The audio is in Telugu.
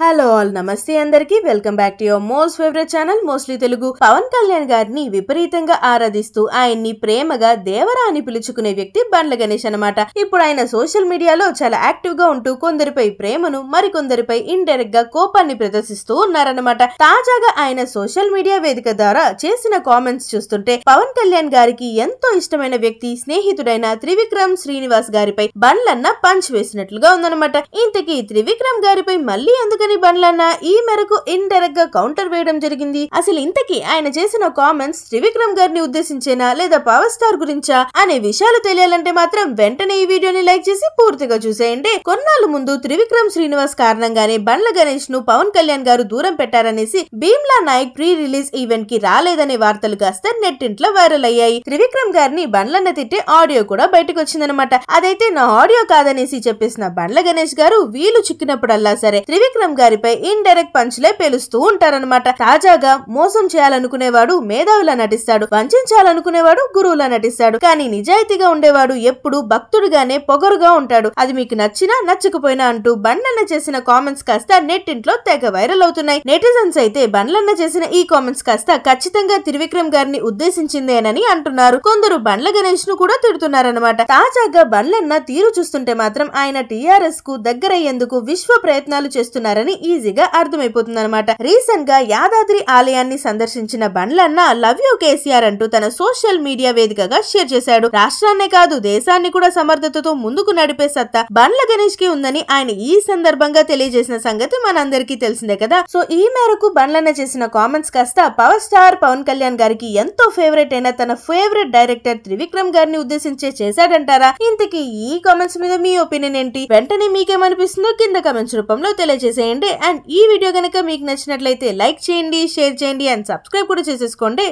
హలో ఆల్ నమస్తే అందరికి welcome back to your most favourite channel mostly Telugu Pawan Kalyan గారిని విపరీతంగా ఆరాధిస్తూ ఆయన్ని ప్రేమగా దేవరా అని పిలుచుకునే వ్యక్తి బండ్ల గణేష్ అనమాట ఇప్పుడు ఆయన సోషల్ మీడియాలో చాలా యాక్టివ్ గా ఉంటూ కొందరిపై ప్రేమను మరికొందరిపై ఇండైరెక్ట్ గా కోపాన్ని ప్రదర్శిస్తూ ఉన్నారనమాట తాజాగా ఆయన సోషల్ మీడియా వేదిక ద్వారా చేసిన కామెంట్స్ చూస్తుంటే పవన్ కళ్యాణ్ గారికి ఎంతో ఇష్టమైన వ్యక్తి స్నేహితుడైన త్రివిక్రమ్ శ్రీనివాస్ గారిపై బండ్లన్న పంచ్ వేసినట్లుగా ఉందనమాట ఇంతకీ త్రివిక్రమ్ గారిపై మళ్ళీ ఎందుకు మురుగని బండ్లన్న ఈ మేరకు ఇండైరెక్ట్ గా కౌంటర్ వేయడం జరిగింది అసలు ఇంతకీ ఆయన చేసిన కామెంట్స్ త్రివిక్రమ్ గారిని ఉద్దేశించేనా లేదా పవర్ స్టార్ గురించా అనే విషయాలు తెలియాలంటే మాత్రం వెంటనే ఈ వీడియోని లైక్ చేసి పూర్తిగా చూసేయండి కొన్నాళ్ళు ముందు త్రివిక్రమ్ శ్రీనివాస్ కారణంగానే బండ్ల గణేష్ ను పవన్ కళ్యాణ్ గారు దూరం పెట్టారనేసి Bheemla Nayak pre release event కి రాలేదనే వార్తలు కాస్త నెట్టింట్లో వైరల్ అయ్యాయి త్రివిక్రమ్ గారిని బండ్లన్న తిట్టే ఆడియో కూడా బయటకు వచ్చిందనమాట అదైతే నా ఆడియో కాదనేసి చెప్పేసిన బండ్ల గణేష్ గారు వీలు చిక్కినప్పుడల్లా సరే త్రివిక్రమ్ సీఎం గారిపై ఇండైరెక్ట్ పంచ్లే పేలుస్తూ ఉంటారనమాట తాజాగా మోసం చేయాలనుకునేవాడు మేధావిలా నటిస్తాడు వంచాలనుకునేవాడు గురువులా నటిస్తాడు కానీ నిజాయితీగా ఉండేవాడు ఎప్పుడు భక్తుడుగానే పొగరుగా ఉంటాడు అది మీకు నచ్చినా నచ్చకపోయినా అంటూ బండ్లన్న చేసిన కామెంట్స్ కాస్త నెట్టింట్లో తెగ వైరల్ అవుతున్నాయి నెటిజన్స్ అయితే బండ్లన్న చేసిన ఈ కామెంట్స్ కాస్త ఖచ్చితంగా త్రివిక్రమ్ గారిని ఉద్దేశించిందేనని అంటున్నారు కొందరు బండ్ల గణేష్ ను కూడా తిడుతున్నారనమాట తాజాగా బండ్లన్న తీరు చూస్తుంటే మాత్రం ఆయన టీఆర్ఎస్ కు దగ్గరయ్యేందుకు విశ్వ ప్రయత్నాలు చేస్తున్నారని చేస్తున్నారని ఈజీగా అర్థమైపోతుంది అనమాట రీసెంట్ గా యాదాద్రి ఆలయాన్ని సందర్శించిన బండ్లన్న లవ్ యూ కేసీఆర్ అంటూ తన సోషల్ మీడియా వేదికగా షేర్ చేశాడు రాష్ట్రాన్నే కాదు దేశాన్ని కూడా సమర్థతతో ముందుకు నడిపే సత్తా బండ్ల గణేష్ కి ఉందని ఆయన ఈ సందర్భంగా తెలియజేసిన సంగతి మనందరికీ తెలిసిందే కదా సో ఈ మేరకు బండ్లన్న చేసిన కామెంట్స్ కాస్త పవర్ స్టార్ పవన్ కళ్యాణ్ గారికి ఎంతో ఫేవరెట్ అయిన తన ఫేవరెట్ డైరెక్టర్ త్రివిక్రమ్ గారిని ఉద్దేశించే చేశాడంటారా ఇంతకీ ఈ కామెంట్స్ మీద మీ ఒపీనియన్ ఏంటి వెంటనే మీకేమనిపిస్తుందో కింద కామెంట్స్ రూపంలో తెలియజేసేయండి చేయండి అండ్ ఈ వీడియో కనుక మీకు నచ్చినట్లయితే లైక్ చేయండి షేర్ చేయండి అండ్ సబ్స్క్రైబ్ కూడా చేసేసుకోండి